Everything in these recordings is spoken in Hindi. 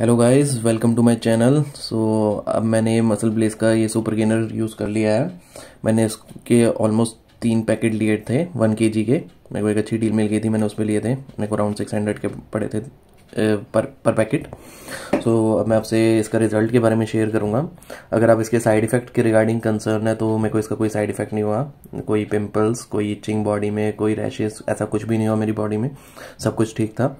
hello guys welcome to my channel so अब मैंने मसल ब्लेस का ये सुपर गेनर यूज़ कर लिया है मैंने इसके ऑलमोस्ट तीन पैकेट लिए थे वन के जी के मेरे को एक अच्छी डील मिल गई थी मैंने उसमें लिए थे मेरे को अराउंड सिक्स हंड्रेड के पड़े थे पर पर पैकेट सो so, अब मैं आपसे इसका रिज़ल्ट के बारे में शेयर करूँगा अगर आप इसके साइड इफ़ेक्ट के रिगार्डिंग कंसर्न है तो मेरे को इसका कोई साइड इफ़ेक्ट नहीं हुआ कोई पिंपल्स कोई इचिंग बॉडी में कोई रैशेस ऐसा कुछ भी नहीं हुआ मेरी बॉडी में सब कुछ ठीक था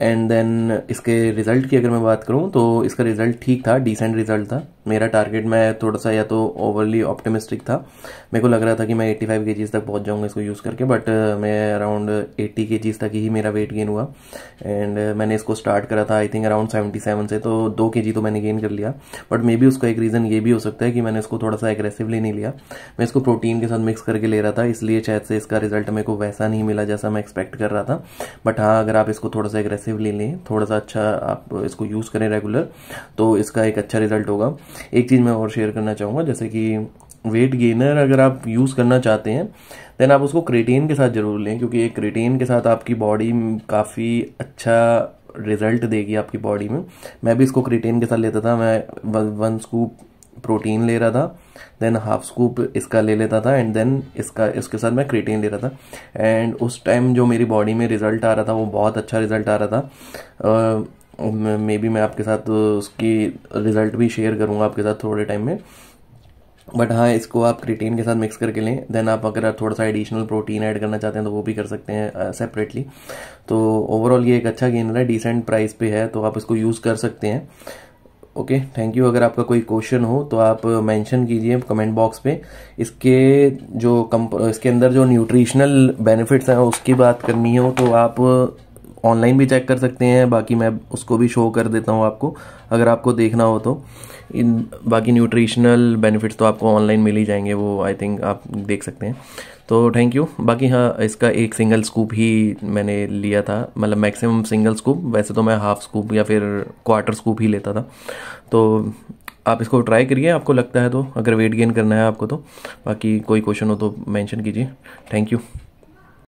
एंड देन इसके रिज़ल्ट की अगर मैं बात करूँ तो इसका रिज़ल्ट ठीक था डिसेंट रिज़ल्ट था मेरा टारगेट मैं थोड़ा सा या तो ओवरली ऑप्टिमिस्टिक था मेरे को लग रहा था कि मैं 85 फाइव तक पहुँच जाऊँगा इसको यूज़ करके बट uh, मैं अराउंड 80 के तक ही मेरा वेट गेन हुआ एंड uh, मैंने इसको स्टार्ट करा था आई थिंक अराउंड 77 से तो दो के तो मैंने गेन कर लिया बट मे बी उसका एक रीज़न ये भी हो सकता है कि मैंने इसको थोड़ा सा एग्रेसिवली नहीं लिया मैं इसको प्रोटीन के साथ मिक्स करके ले रहा था इसलिए शायद से इसका रिज़ल्ट मेरे को वैसा नहीं मिला जैसा मैं एक्सपेक्ट कर रहा था बट हाँ अगर आप इसको थोड़ा सा एग्रेसिव ले लें थोड़ा सा अच्छा आप इसको यूज़ करें रेगुलर तो इसका एक अच्छा रिजल्ट होगा एक चीज़ मैं और शेयर करना चाहूँगा जैसे कि वेट गेनर अगर आप यूज़ करना चाहते हैं देन आप उसको क्रेटेन के साथ ज़रूर लें क्योंकि एक क्रेटेन के साथ आपकी बॉडी काफ़ी अच्छा रिजल्ट देगी आपकी बॉडी में मैं भी इसको क्रिटेन के साथ लेता था मैं वन स्कूप प्रोटीन ले रहा था देन हाफ स्कूप इसका ले लेता था एंड देन इसका इसके साथ मैं क्रीटीन ले रहा था एंड उस टाइम जो मेरी बॉडी में रिजल्ट आ रहा था वो बहुत अच्छा रिजल्ट आ रहा था मे uh, बी मैं आपके साथ उसकी रिजल्ट भी शेयर करूँगा आपके साथ थोड़े टाइम में बट हाँ इसको आप क्रिटीन के साथ मिक्स करके लें देन आप अगर आप थोड़ा सा एडिशनल प्रोटीन ऐड करना चाहते हैं तो वो भी कर सकते हैं सेपरेटली uh, तो ओवरऑल ये एक अच्छा गेनर है डिसेंट प्राइस पे है तो आप इसको यूज़ कर सकते हैं ओके थैंक यू अगर आपका कोई क्वेश्चन हो तो आप मेंशन कीजिए कमेंट बॉक्स पे इसके जो कम इसके अंदर जो न्यूट्रिशनल बेनिफिट्स हैं उसकी बात करनी हो तो आप ऑनलाइन भी चेक कर सकते हैं बाकी मैं उसको भी शो कर देता हूँ आपको अगर आपको देखना हो तो इन बाकी न्यूट्रिशनल बेनिफिट्स तो आपको ऑनलाइन मिल ही जाएंगे वो आई थिंक आप देख सकते हैं तो थैंक यू बाकी हाँ इसका एक सिंगल स्कूप ही मैंने लिया था मतलब मैक्सिमम सिंगल स्कूप वैसे तो मैं हाफ स्कूप या फिर क्वार्टर स्कूप ही लेता था तो आप इसको ट्राई करिए आपको लगता है तो अगर वेट गेन करना है आपको तो बाकी कोई क्वेश्चन हो तो मेंशन कीजिए थैंक यू